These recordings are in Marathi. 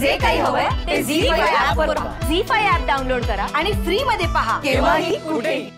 जे काही हवंय ते झी फाय ऍप वर झी फाय ऍप डाउनलोड करा आणि फ्री मध्ये पहा केव्हाही कुठेही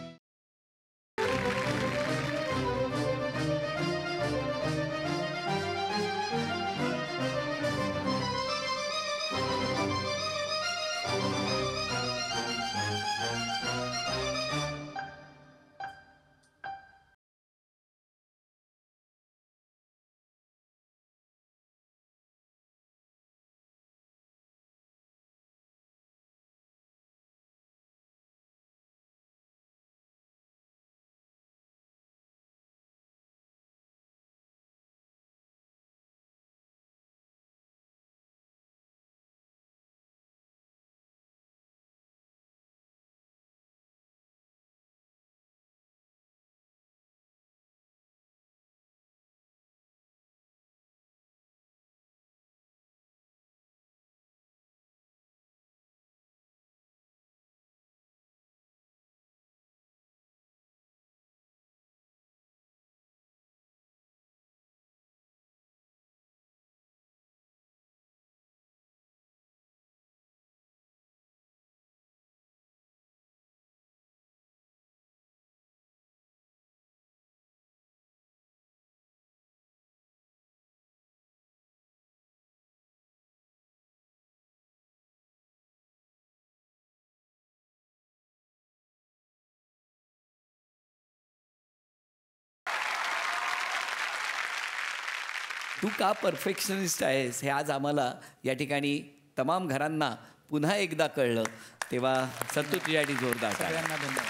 तू का परफेक्शनिस्ट आहेस हे आज आम्हाला या ठिकाणी तमाम घरांना पुन्हा एकदा कळलं तेव्हा सत्तू तुझ्यासाठी जोरदार सगळ्यांना धन्यवाद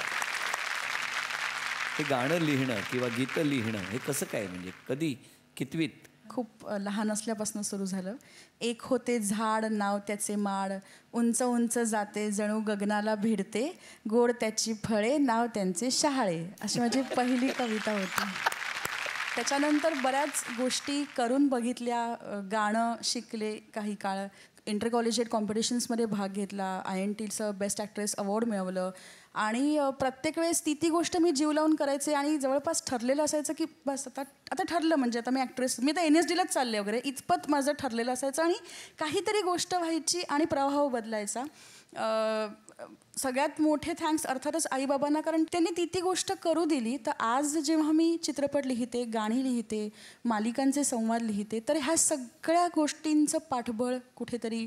हे गाणं लिहिणं किंवा गीतं लिहिणं हे कसं काय म्हणजे कधी कितवीत खूप लहान असल्यापासून सुरू झालं एक होते झाड नाव त्याचे माड उंच उंच जाते जणू गगनाला भिडते गोड त्याची फळे नाव त्यांचे शहाळे अशी माझी पहिली कविता होती त्याच्यानंतर बऱ्याच गोष्टी करून बघितल्या गाणं शिकले काही काळ इंटर कॉलेजिएट कॉम्पिटिशन्समध्ये भाग घेतला आय एन टीचं बेस्ट ॲक्ट्रेस अवॉर्ड मिळवलं आणि प्रत्येक वेळेस ती ती गोष्ट मी जीव लावून करायचे आणि जवळपास ठरलेलं असायचं की बस आता आता ठरलं म्हणजे आता मी ॲक्ट्रेस मी तर एन एस डीलाच चालले वगैरे इतपत माझं ठरलेलं असायचं आणि काहीतरी गोष्ट व्हायची आणि प्रवाह बदलायचा सगळ्यात मोठे थँक्स अर्थातच आईबाबांना कारण त्यांनी ती ती गोष्ट करू दिली तर आज जेव्हा मी चित्रपट लिहिते गाणी लिहिते मालिकांचे संवाद लिहिते तर ह्या सगळ्या गोष्टींचं पाठबळ कुठेतरी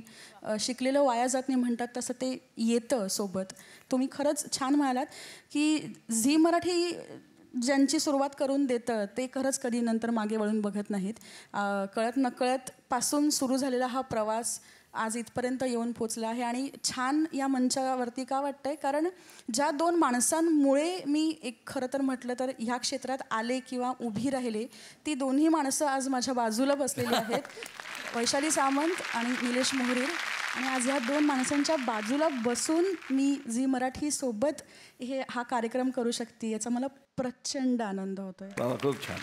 शिकलेलं वाया जात नाही म्हणतात तसं ते येतं सोबत तुम्ही खरंच छान म्हणालात की झी मराठी ज्यांची सुरुवात करून देतं ते खरंच कधी नंतर मागे वळून बघत नाहीत कळत नकळत पासून सुरू झालेला हा प्रवास आज इथपर्यंत येऊन पोचला आहे आणि छान या मंचावरती का वाटतं आहे कारण ज्या दोन माणसांमुळे मी एक खरं तर म्हटलं तर ह्या क्षेत्रात आले किंवा उभी राहिले ती दोन्ही माणसं आज माझ्या बाजूला बसलेली आहेत वैशाली सामंत आणि निलेश मोहरीर आणि आज या दोन माणसांच्या बाजूला बसून मी झी मराठी सोबत हे हा कार्यक्रम करू शकते याचा मला प्रचंड आनंद होतोय खूप छान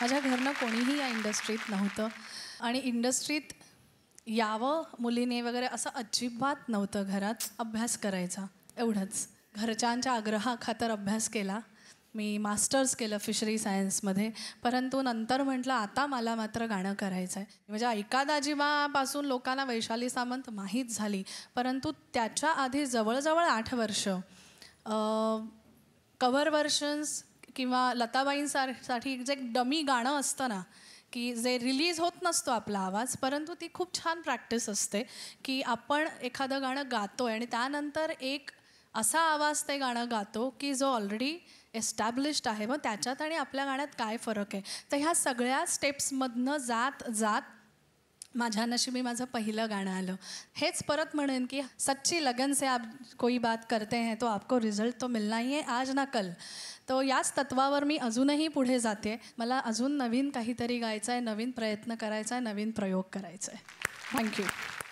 माझ्या घरनं कोणीही या इंडस्ट्रीत नव्हतं आणि इंडस्ट्रीत यावं मुलीने वगैरे असं अजिबात नव्हतं घरात अभ्यास करायचा एवढंच घरच्यांच्या आग्रहाखातर अभ्यास केला मी मास्टर्स केलं फिशरी सायन्समध्ये परंतु नंतर म्हटलं आता मला मात्र गाणं करायचं आहे म्हणजे ऐका जीवापासून लोकांना वैशाली सामंत माहीत झाली परंतु त्याच्या आधी जवळजवळ आठ वर्ष कव्हर वर्षन्स किंवा लताबाईंसारसाठी जे डमी गाणं असतं ना की जे रिलीज होत नसतो आपला आवाज परंतु ती खूप छान प्रॅक्टिस असते की आपण एखादं गाणं गातो आहे आणि त्यानंतर एक असा आवाज ते गाणं गातो की जो ऑलरेडी एस्टॅब्लिश्ड आहे मग त्याच्यात आणि आपल्या गाण्यात काय फरक आहे तर ह्या सगळ्या स्टेप्समधनं जात जात माझ्या नशिबी माझं पहिलं गाणं आलं हेच परत म्हणेन की सच्ची लगन से आप कोई बात करते हैं तो आपको रिझल्ट तो मिलना ही आहे आज ना कल तो याच तत्वावर मी अजूनही पुढे जाते मला अजून नवीन काहीतरी गायचं आहे नवीन प्रयत्न करायचा आहे नवीन प्रयोग करायचा आहे थँक्यू